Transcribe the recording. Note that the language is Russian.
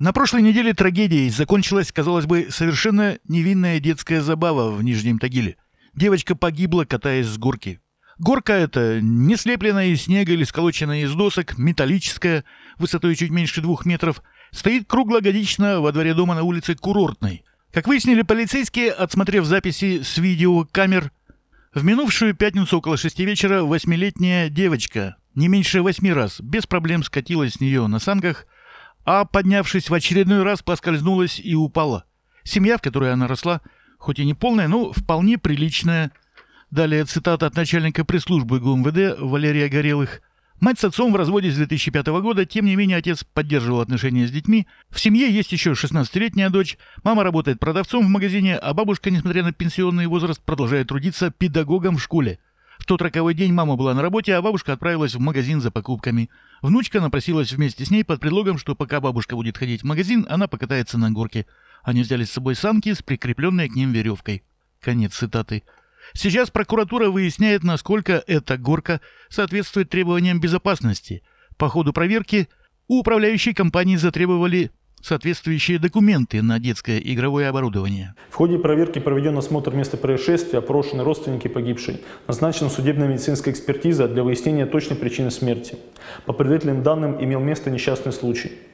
На прошлой неделе трагедией закончилась, казалось бы, совершенно невинная детская забава в Нижнем Тагиле. Девочка погибла, катаясь с горки. Горка эта, не слепленная из снега или сколоченная из досок, металлическая, высотой чуть меньше двух метров, стоит круглогодично во дворе дома на улице Курортной. Как выяснили полицейские, отсмотрев записи с видеокамер, в минувшую пятницу около шести вечера восьмилетняя девочка не меньше восьми раз без проблем скатилась с нее на санках – а, поднявшись в очередной раз, поскользнулась и упала. Семья, в которой она росла, хоть и не полная, но вполне приличная. Далее цитата от начальника пресс-службы ГУМВД Валерия Горелых. Мать с отцом в разводе с 2005 года, тем не менее отец поддерживал отношения с детьми. В семье есть еще 16-летняя дочь, мама работает продавцом в магазине, а бабушка, несмотря на пенсионный возраст, продолжает трудиться педагогом в школе. В тот роковой день мама была на работе, а бабушка отправилась в магазин за покупками. Внучка напросилась вместе с ней под предлогом, что пока бабушка будет ходить в магазин, она покатается на горке. Они взяли с собой санки с прикрепленной к ним веревкой. Конец цитаты. Сейчас прокуратура выясняет, насколько эта горка соответствует требованиям безопасности. По ходу проверки у управляющей компании затребовали соответствующие документы на детское игровое оборудование. В ходе проверки проведен осмотр места происшествия, опрошены родственники погибшей. Назначена судебно-медицинская экспертиза для выяснения точной причины смерти. По предварительным данным имел место несчастный случай.